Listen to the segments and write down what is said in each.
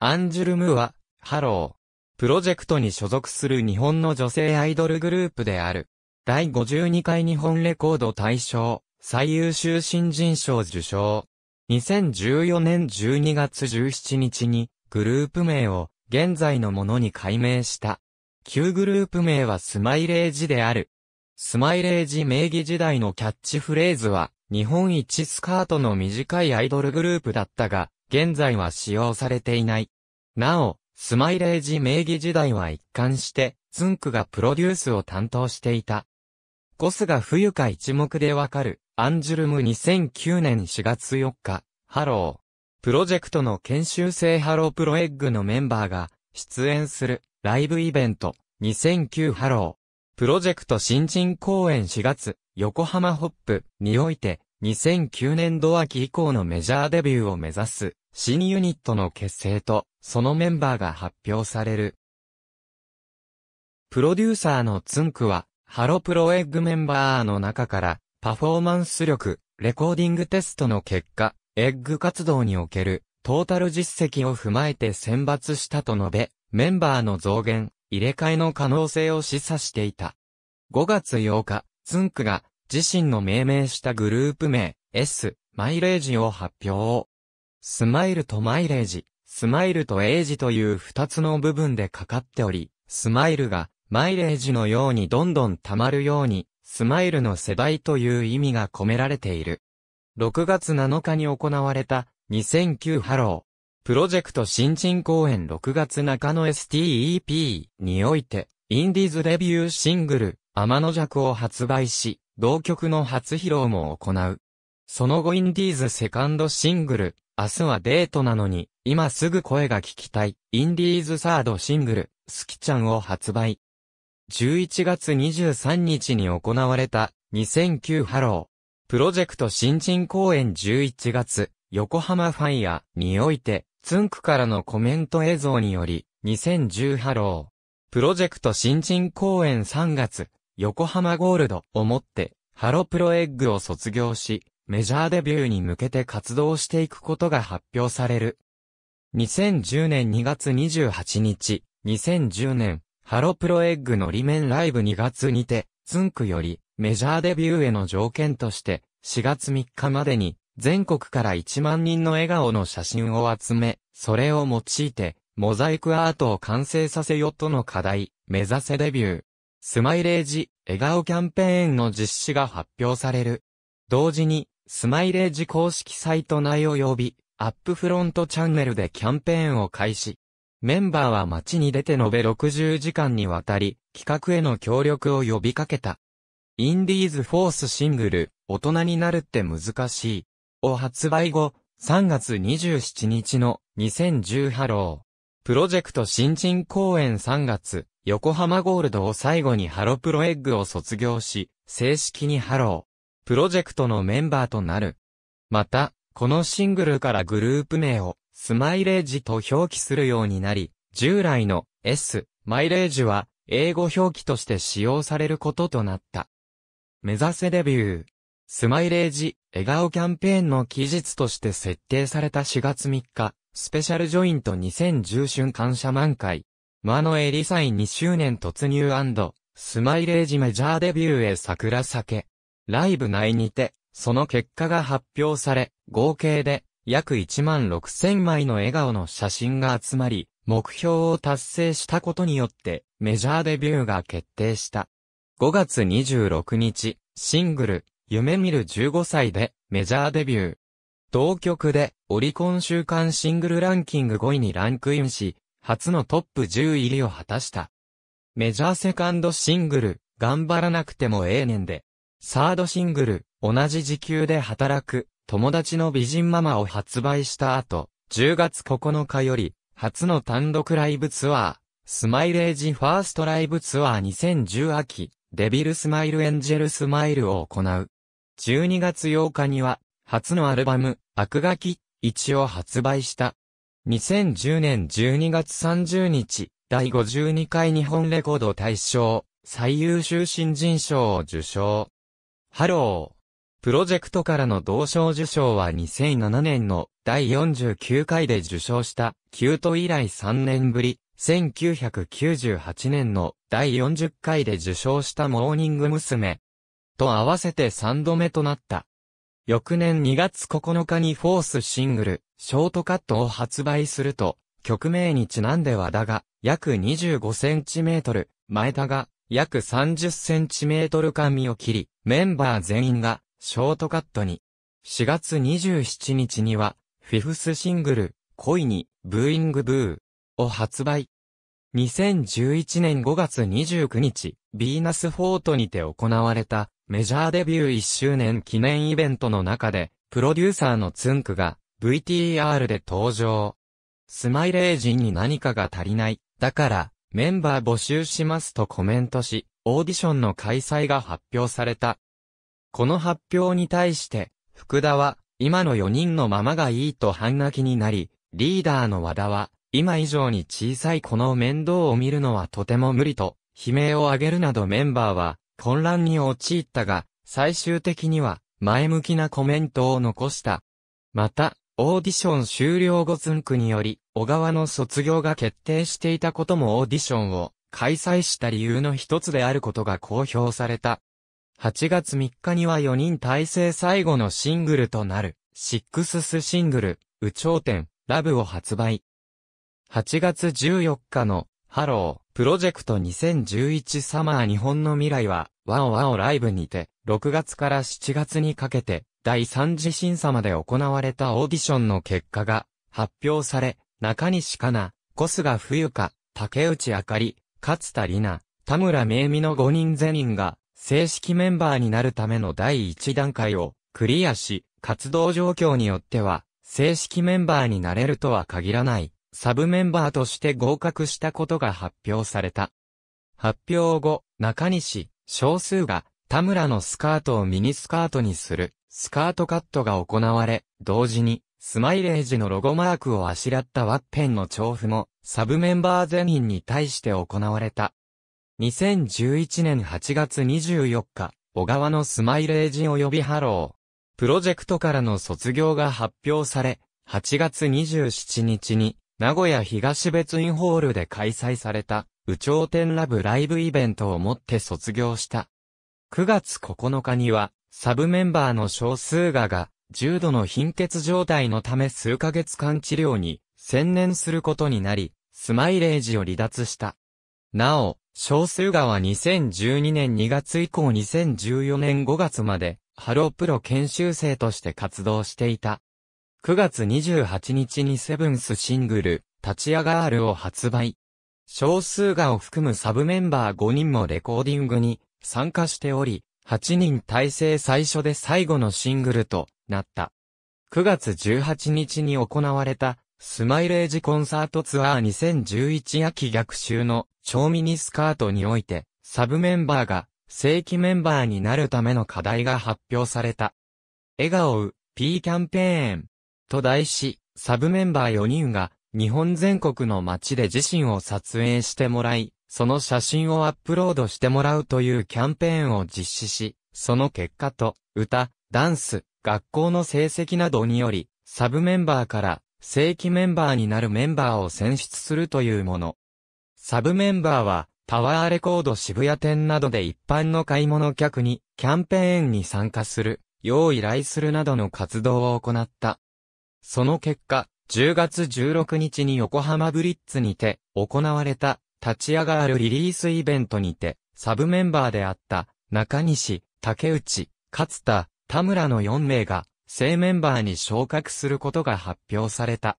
アンジュルムは、ハロー。プロジェクトに所属する日本の女性アイドルグループである。第52回日本レコード大賞、最優秀新人賞受賞。2014年12月17日に、グループ名を、現在のものに改名した。旧グループ名はスマイレージである。スマイレージ名義時代のキャッチフレーズは、日本一スカートの短いアイドルグループだったが、現在は使用されていない。なお、スマイレージ名義時代は一貫して、ズンクがプロデュースを担当していた。コスが冬か一目でわかる、アンジュルム2009年4月4日、ハロー。プロジェクトの研修生ハロープロエッグのメンバーが、出演する、ライブイベント、2009ハロー。プロジェクト新人公演4月、横浜ホップにおいて、2009年度秋以降のメジャーデビューを目指す新ユニットの結成とそのメンバーが発表される。プロデューサーのツンクはハロプロエッグメンバーの中からパフォーマンス力、レコーディングテストの結果、エッグ活動におけるトータル実績を踏まえて選抜したと述べ、メンバーの増減、入れ替えの可能性を示唆していた。5月8日、ツンクが自身の命名したグループ名、S、マイレージを発表。スマイルとマイレージ、スマイルとエイジという二つの部分でかかっており、スマイルがマイレージのようにどんどん溜まるように、スマイルの世代という意味が込められている。6月7日に行われた2009ハロー。プロジェクト新人公演6月中の STEP において、インディーズデビューシングル、天の弱を発売し、同曲の初披露も行う。その後インディーズセカンドシングル、明日はデートなのに、今すぐ声が聞きたい、インディーズサードシングル、好きちゃんを発売。11月23日に行われた、2009ハロー。プロジェクト新人公演11月、横浜ファイヤーにおいて、ツンクからのコメント映像により、2010ハロー。プロジェクト新人公演3月、横浜ゴールドを持って、ハロプロエッグを卒業し、メジャーデビューに向けて活動していくことが発表される。2010年2月28日、2010年、ハロプロエッグのメ面ライブ2月にて、ツンクより、メジャーデビューへの条件として、4月3日までに、全国から1万人の笑顔の写真を集め、それを用いて、モザイクアートを完成させよとの課題、目指せデビュー。スマイレージ、笑顔キャンペーンの実施が発表される。同時に、スマイレージ公式サイト内及び、アップフロントチャンネルでキャンペーンを開始。メンバーは街に出て延べ60時間にわたり、企画への協力を呼びかけた。インディーズフォースシングル、大人になるって難しい。を発売後、3月27日の2010ハロー。プロジェクト新人公演3月横浜ゴールドを最後にハロプロエッグを卒業し、正式にハロー、プロジェクトのメンバーとなる。また、このシングルからグループ名を、スマイレージと表記するようになり、従来の S、マイレージは、英語表記として使用されることとなった。目指せデビュー。スマイレージ、笑顔キャンペーンの期日として設定された4月3日、スペシャルジョイント2010春感謝満開。マノエリサイン2周年突入スマイレージメジャーデビューへ桜酒。ライブ内にて、その結果が発表され、合計で約1万6000枚の笑顔の写真が集まり、目標を達成したことによってメジャーデビューが決定した。5月26日、シングル、夢見る15歳でメジャーデビュー。同曲でオリコン週間シングルランキング5位にランクインし、初のトップ10入りを果たした。メジャーセカンドシングル、頑張らなくてもええねんで。サードシングル、同じ時給で働く、友達の美人ママを発売した後、10月9日より、初の単独ライブツアー、スマイレージファーストライブツアー2010秋、デビルスマイルエンジェルスマイルを行う。12月8日には、初のアルバム、悪ガキ、一を発売した。2010年12月30日、第52回日本レコード大賞、最優秀新人賞を受賞。ハロー。プロジェクトからの同賞受賞は2007年の第49回で受賞した、キュート以来3年ぶり、1998年の第40回で受賞したモーニング娘。と合わせて3度目となった。翌年2月9日にフォースシングル、ショートカットを発売すると、曲名にちなんで和田が、約25センチメートル、前田が、約30センチメートル髪を切り、メンバー全員が、ショートカットに。4月27日には、フィフスシングル、恋に、ブーイングブーを発売。2011年5月29日、ビーナスフォートにて行われた、メジャーデビュー1周年記念イベントの中で、プロデューサーのツンクが、VTR で登場。スマイレージに何かが足りない。だから、メンバー募集しますとコメントし、オーディションの開催が発表された。この発表に対して、福田は、今の4人のままがいいと半泣きになり、リーダーの和田は、今以上に小さい子の面倒を見るのはとても無理と、悲鳴を上げるなどメンバーは混乱に陥ったが、最終的には前向きなコメントを残した。また、オーディション終了後ズンクにより、小川の卒業が決定していたこともオーディションを開催した理由の一つであることが公表された。8月3日には4人体制最後のシングルとなる、シックススシングル、宇頂点、ラブを発売。8月14日のハロープロジェクト2011サマー日本の未来はワオワオライブにて6月から7月にかけて第3次審査まで行われたオーディションの結果が発表され中西かな、小菅冬香、竹内あかり、勝田里奈、田村めいみの5人全員が正式メンバーになるための第1段階をクリアし、活動状況によっては正式メンバーになれるとは限らない。サブメンバーとして合格したことが発表された。発表後、中西、少数が、田村のスカートをミニスカートにする、スカートカットが行われ、同時に、スマイレージのロゴマークをあしらったワッペンの調布も、サブメンバー全員に対して行われた。2011年8月24日、小川のスマイレージ及びハロー。プロジェクトからの卒業が発表され、8月27日に名古屋東別院ホールで開催された、宇頂天ラブライブイベントをもって卒業した。9月9日には、サブメンバーの少数画が、重度の貧血状態のため数ヶ月間治療に専念することになり、スマイレージを離脱した。なお、少数画は2012年2月以降2014年5月まで、ハロープロ研修生として活動していた。9月28日にセブンスシングル、立ち上がるを発売。少数がを含むサブメンバー5人もレコーディングに参加しており、8人体制最初で最後のシングルとなった。9月18日に行われた、スマイレージコンサートツアー2011秋逆襲の超ミニスカートにおいて、サブメンバーが正規メンバーになるための課題が発表された。笑顔、P キャンペーン。と題し、サブメンバー4人が、日本全国の街で自身を撮影してもらい、その写真をアップロードしてもらうというキャンペーンを実施し、その結果と、歌、ダンス、学校の成績などにより、サブメンバーから正規メンバーになるメンバーを選出するというもの。サブメンバーは、タワーレコード渋谷店などで一般の買い物客に、キャンペーンに参加する、よう依頼するなどの活動を行った。その結果、10月16日に横浜ブリッツにて行われた立ち上がるリリースイベントにて、サブメンバーであった中西、竹内、勝田、田村の4名が正メンバーに昇格することが発表された。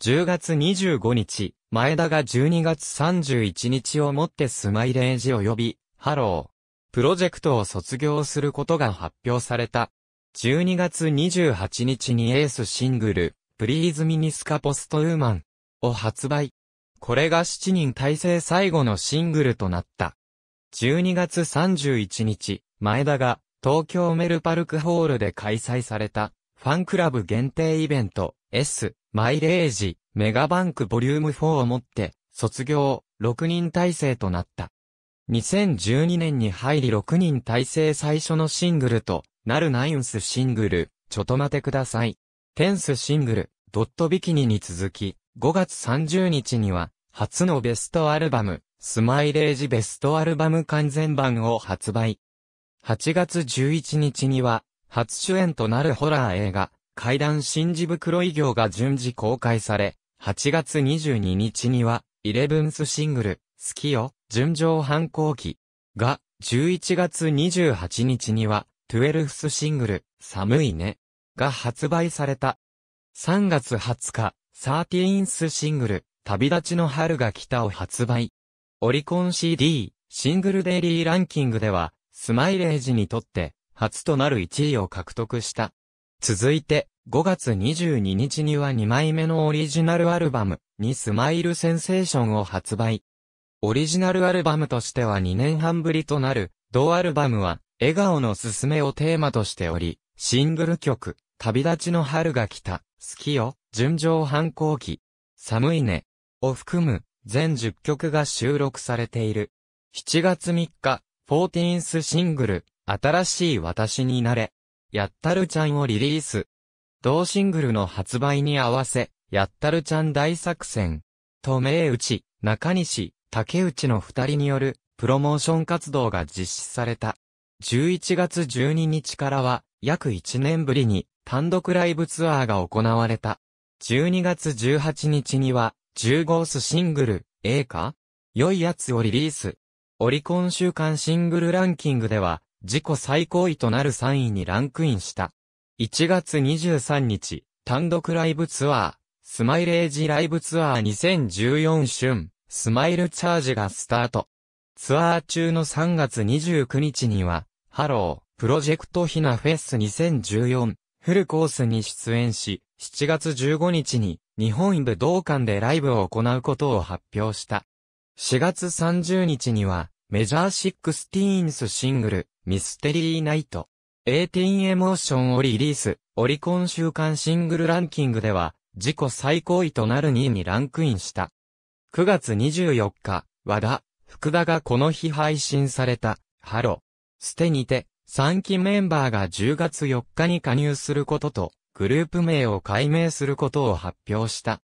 10月25日、前田が12月31日をもってスマイレージを呼び、ハロー。プロジェクトを卒業することが発表された。12月28日にエースシングル、プリーズミニスカポストウーマンを発売。これが7人体制最後のシングルとなった。12月31日、前田が東京メルパルクホールで開催されたファンクラブ限定イベント S マイレージメガバンクボリューム4をもって卒業6人体制となった。2012年に入り6人体制最初のシングルとなるナインスシングル、ちょっと待てください。テンスシングル、ドットビキニに続き、5月30日には、初のベストアルバム、スマイレージベストアルバム完全版を発売。8月11日には、初主演となるホラー映画、怪談新字袋異行が順次公開され、8月22日には、イレブンスシングル、好きよ、純情反抗期が、11月28日には、12スシングル、寒いね、が発売された。3月20日、13スシングル、旅立ちの春が来たを発売。オリコン CD、シングルデイリーランキングでは、スマイレージにとって、初となる1位を獲得した。続いて、5月22日には2枚目のオリジナルアルバム、にスマイルセンセーションを発売。オリジナルアルバムとしては2年半ぶりとなる、同アルバムは、笑顔のすすめをテーマとしており、シングル曲、旅立ちの春が来た、好きよ、純情反抗期、寒いね、を含む全10曲が収録されている。7月3日、14th シングル、新しい私になれ、やったるちゃんをリリース。同シングルの発売に合わせ、やったるちゃん大作戦、と名打ち、中西、竹内の二人による、プロモーション活動が実施された。11月12日からは、約1年ぶりに、単独ライブツアーが行われた。12月18日には、15スシングル、A か良いやつをリリース。オリコン週間シングルランキングでは、自己最高位となる3位にランクインした。1月23日、単独ライブツアー、スマイレージライブツアー2014春、スマイルチャージがスタート。ツアー中の3月29日には、ハロー、プロジェクトヒナフェス2014、フルコースに出演し、7月15日に、日本武道館でライブを行うことを発表した。4月30日には、メジャーシックスティーンスシングル、ミステリーナイト、18エモーションをリリース、オリコン週間シングルランキングでは、自己最高位となる2位にランクインした。9月24日、和田、福田がこの日配信された、ハロ。ステにて、3期メンバーが10月4日に加入することと、グループ名を改名することを発表した。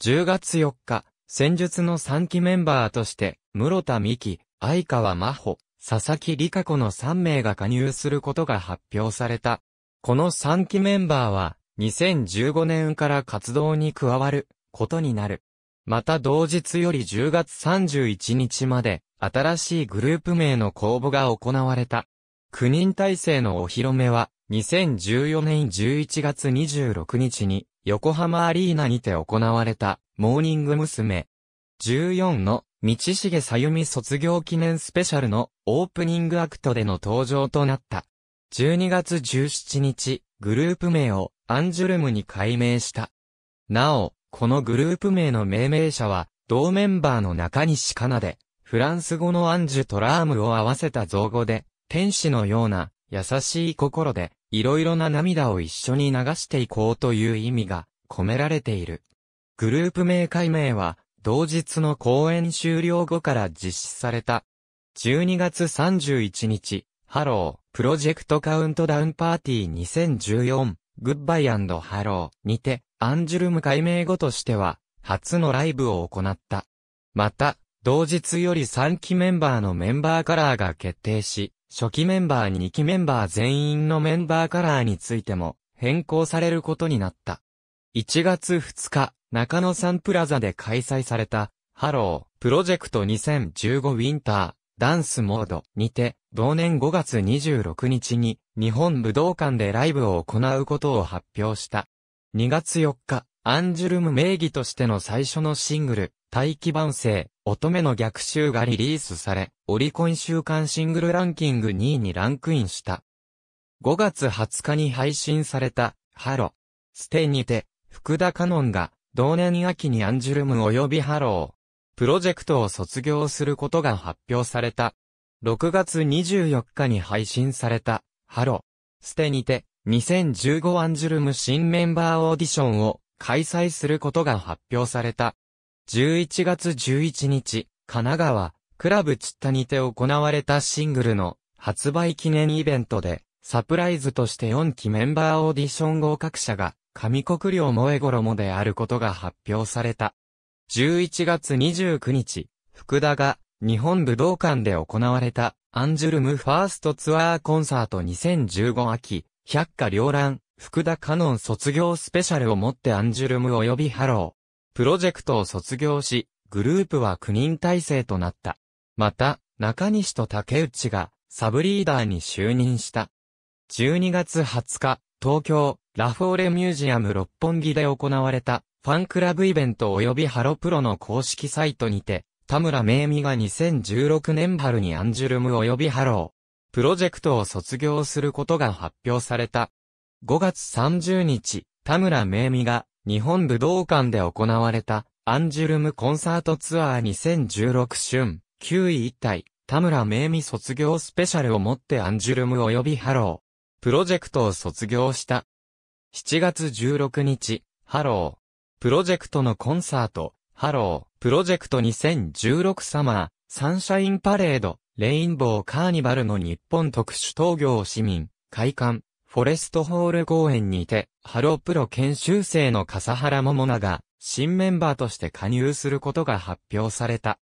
10月4日、戦術の3期メンバーとして、室田美希、相川真帆、佐々木理香子の3名が加入することが発表された。この3期メンバーは、2015年から活動に加わることになる。また同日より10月31日まで、新しいグループ名の公募が行われた。9人体制のお披露目は、2014年11月26日に、横浜アリーナにて行われた、モーニング娘。14の、道重さゆみ卒業記念スペシャルの、オープニングアクトでの登場となった。12月17日、グループ名を、アンジュルムに改名した。なお、このグループ名の命名者は、同メンバーの中西かなで、フランス語のアンジュトラームを合わせた造語で、天使のような、優しい心で、いろいろな涙を一緒に流していこうという意味が、込められている。グループ名解明は、同日の公演終了後から実施された。12月31日、ハロー、プロジェクトカウントダウンパーティー2014。グッバイハローにて、アンジュルム改名後としては、初のライブを行った。また、同日より3期メンバーのメンバーカラーが決定し、初期メンバーに2期メンバー全員のメンバーカラーについても変更されることになった。1月2日、中野サンプラザで開催された、ハロー、プロジェクト2015ウィンター、ダンスモードにて、同年5月26日に、日本武道館でライブを行うことを発表した。2月4日、アンジュルム名義としての最初のシングル、大気晩成、乙女の逆襲がリリースされ、オリコン週間シングルランキング2位にランクインした。5月20日に配信された、ハロ。ステにて、福田カノンが、同年秋にアンジュルム及びハロー。プロジェクトを卒業することが発表された。6月24日に配信された、ハロ、ステにて、2015アンジュルム新メンバーオーディションを開催することが発表された。11月11日、神奈川、クラブチッタにて行われたシングルの発売記念イベントで、サプライズとして4期メンバーオーディション合格者が、上国領萌え衣であることが発表された。11月29日、福田が日本武道館で行われたアンジュルムファーストツアーコンサート2015秋、百花繚乱、福田カノン卒業スペシャルをもってアンジュルム及びハロー。プロジェクトを卒業し、グループは9人体制となった。また、中西と竹内がサブリーダーに就任した。12月20日、東京、ラフォーレミュージアム六本木で行われたファンクラブイベント及びハロプロの公式サイトにて、田村明美が2016年春にアンジュルム及びハロー、プロジェクトを卒業することが発表された。5月30日、田村明美が日本武道館で行われたアンジュルムコンサートツアー2016春、9位一体、田村明美卒業スペシャルをもってアンジュルム及びハロー、プロジェクトを卒業した。7月16日、ハロー、プロジェクトのコンサート、ハロー、プロジェクト2016サマー、サンシャインパレード、レインボーカーニバルの日本特殊東業市民、会館、フォレストホール公園にて、ハロープロ研修生の笠原桃奈が、新メンバーとして加入することが発表された。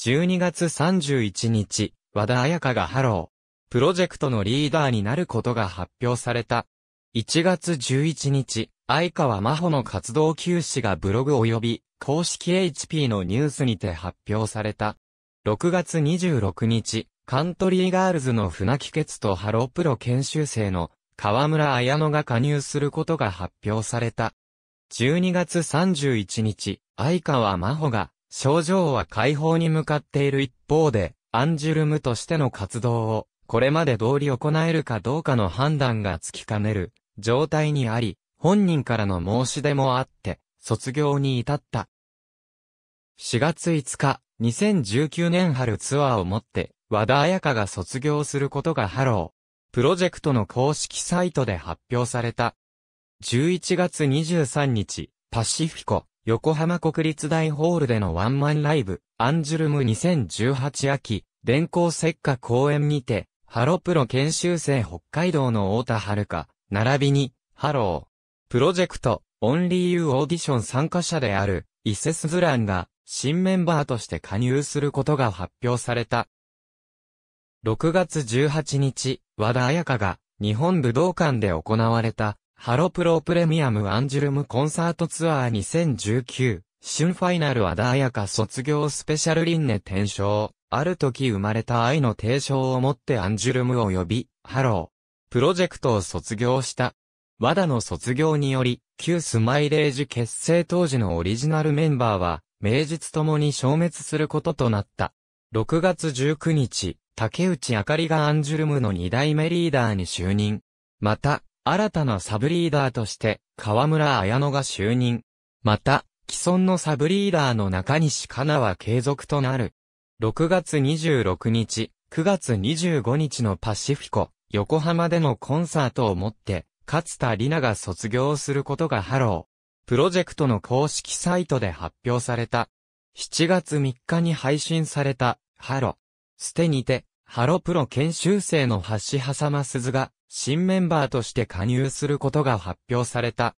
12月31日、和田彩香がハロー、プロジェクトのリーダーになることが発表された。1月11日、相川真帆の活動休止がブログ及び公式 HP のニュースにて発表された。6月26日、カントリーガールズの船木ケツとハロープロ研修生の河村彩乃が加入することが発表された。12月31日、相川真帆が、症状は解放に向かっている一方で、アンジュルムとしての活動を、これまで通り行えるかどうかの判断がつきかねる、状態にあり、本人からの申し出もあって、卒業に至った。4月5日、2019年春ツアーをもって、和田彩香が卒業することがハロー。プロジェクトの公式サイトで発表された。11月23日、パシフィコ、横浜国立大ホールでのワンマンライブ、アンジュルム2018秋、電光石火公演にて、ハロプロ研修生北海道の太田遥、並びに、ハロー、プロジェクト、オンリーユーオーディション参加者である、イセスズランが、新メンバーとして加入することが発表された。6月18日、和田彩香が、日本武道館で行われた、ハロプロプレミアムアンジュルムコンサートツアー2019、春ファイナル和田彩香卒業スペシャル輪廻転生、ある時生まれた愛の提唱をもってアンジュルムを呼び、ハロー、プロジェクトを卒業した。和田の卒業により、旧スマイレージ結成当時のオリジナルメンバーは、名実ともに消滅することとなった。6月19日、竹内明がアンジュルムの2代目リーダーに就任。また、新たなサブリーダーとして、河村綾乃が就任。また、既存のサブリーダーの中西かなは継続となる。6月26日、9月25日のパシフィコ、横浜でのコンサートをもって、勝田里奈が卒業することがハロー。プロジェクトの公式サイトで発表された。7月3日に配信された、ハロ。ステにて、ハロプロ研修生の橋狭間鈴が、新メンバーとして加入することが発表された。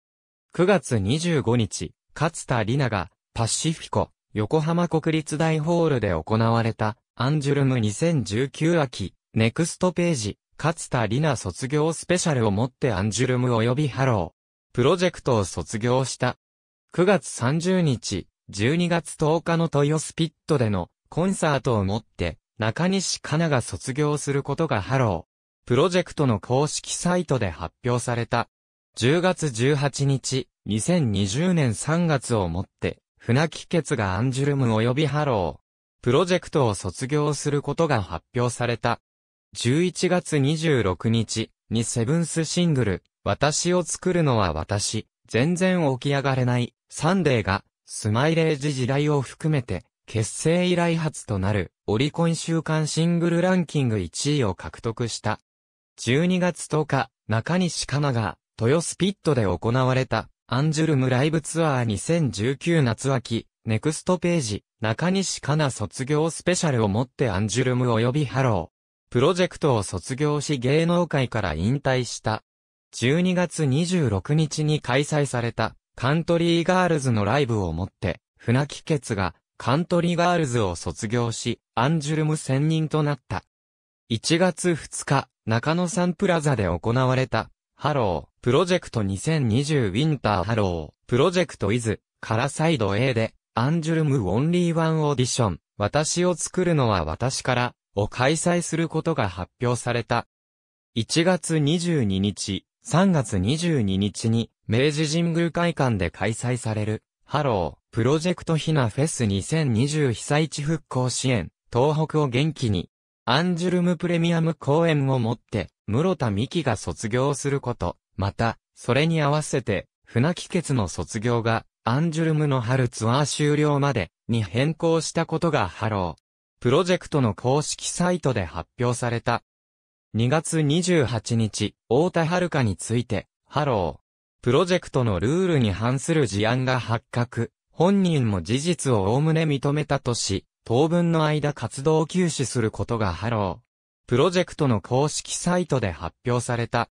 9月25日、勝田里奈が、パシフィコ、横浜国立大ホールで行われた、アンジュルム2019秋、ネクストページ、勝田里奈卒業スペシャルをもってアンジュルム及びハロー。プロジェクトを卒業した。9月30日、12月10日の豊スピットでのコンサートをもって、中西かなが卒業することがハロー。プロジェクトの公式サイトで発表された。10月18日、2020年3月をもって、船木ケツがアンジュルム及びハロー。プロジェクトを卒業することが発表された。11月26日にセブンスシングル、私を作るのは私、全然起き上がれない、サンデーが、スマイレージ時代を含めて、結成以来初となる、オリコン週間シングルランキング1位を獲得した。12月10日、中西かなが、豊スピットで行われた、アンジュルムライブツアー2019夏秋、ネクストページ、中西かな卒業スペシャルをもってアンジュルム及びハロー。プロジェクトを卒業し芸能界から引退した。12月26日に開催されたカントリーガールズのライブをもって、船木ケツがカントリーガールズを卒業し、アンジュルム専任となった。1月2日、中野サンプラザで行われた、ハロー、プロジェクト2020ウィンターハロー、プロジェクトイズ、カラサイド A で、アンジュルムオンリーワンオーディション、私を作るのは私から、を開催することが発表された。1月22日、3月22日に、明治神宮会館で開催される、ハロー、プロジェクトひなフェス2020被災地復興支援、東北を元気に、アンジュルムプレミアム公演をもって、室田美希が卒業すること、また、それに合わせて、船木決の卒業が、アンジュルムの春ツアー終了まで、に変更したことがハロー、プロジェクトの公式サイトで発表された。2月28日、大田遥について、ハロー。プロジェクトのルールに反する事案が発覚。本人も事実を概ね認めたとし、当分の間活動を休止することがハロー。プロジェクトの公式サイトで発表された。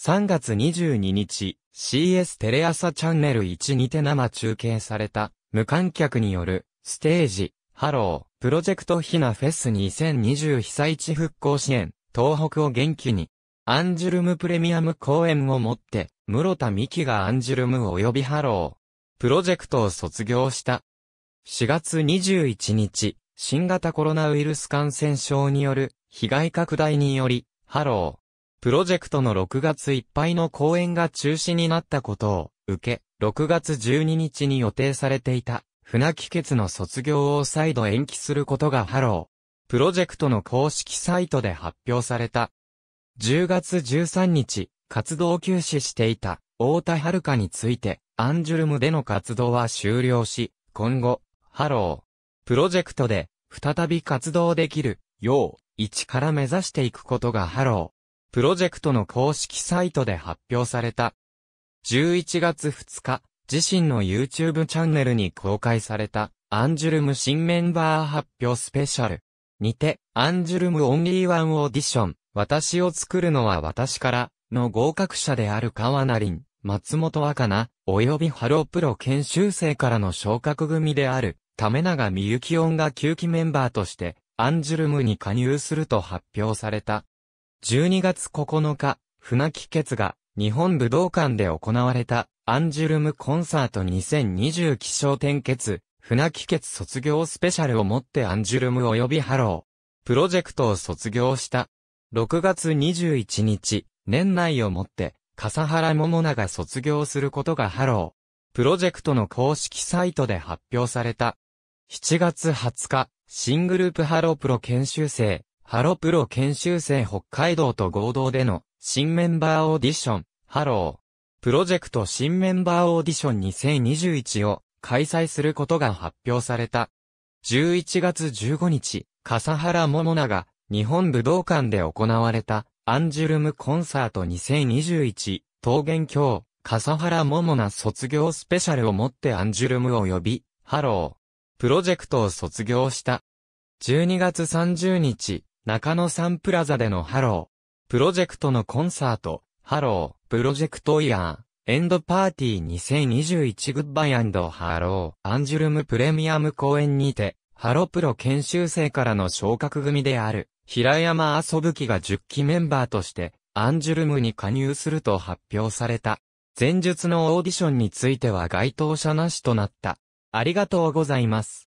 3月22日、CS テレ朝チャンネル1にて生中継された、無観客による、ステージ、ハロー。プロジェクトひなフェス2020被災地復興支援、東北を元気に、アンジュルムプレミアム公演をもって、室田美希がアンジュルム及びハロー、プロジェクトを卒業した。4月21日、新型コロナウイルス感染症による被害拡大により、ハロー、プロジェクトの6月いっぱいの公演が中止になったことを受け、6月12日に予定されていた船木決の卒業を再度延期することがハロー。プロジェクトの公式サイトで発表された。10月13日、活動休止していた、太田遥について、アンジュルムでの活動は終了し、今後、ハロー。プロジェクトで、再び活動できる、よう、一から目指していくことがハロー。プロジェクトの公式サイトで発表された。11月2日、自身の YouTube チャンネルに公開された、アンジュルム新メンバー発表スペシャル。にて、アンジュルムオンリーワンオーディション、私を作るのは私から、の合格者である川成林、松本若菜、及びハロープロ研修生からの昇格組である、為永みゆき音が9期メンバーとして、アンジュルムに加入すると発表された。12月9日、船木結が、日本武道館で行われた、アンジュルムコンサート2020気象転結、船木結卒業スペシャルをもってアンジュルム及びハロー。プロジェクトを卒業した。6月21日、年内をもって、笠原桃奈が卒業することがハロー。プロジェクトの公式サイトで発表された。7月20日、新グループハロープロ研修生、ハロプロ研修生北海道と合同での新メンバーオーディション、ハロー。プロジェクト新メンバーオーディション2021を開催することが発表された。11月15日、笠原桃奈が日本武道館で行われたアンジュルムコンサート2021桃源郷笠原桃奈卒業スペシャルをもってアンジュルムを呼び、ハロー。プロジェクトを卒業した。12月30日、中野サンプラザでのハロー。プロジェクトのコンサート、ハロー、プロジェクトイヤー、エンドパーティー2021グッバイハロー、アンジュルムプレミアム公演にて、ハロプロ研修生からの昇格組である、平山遊ぶきが10期メンバーとして、アンジュルムに加入すると発表された。前述のオーディションについては該当者なしとなった。ありがとうございます。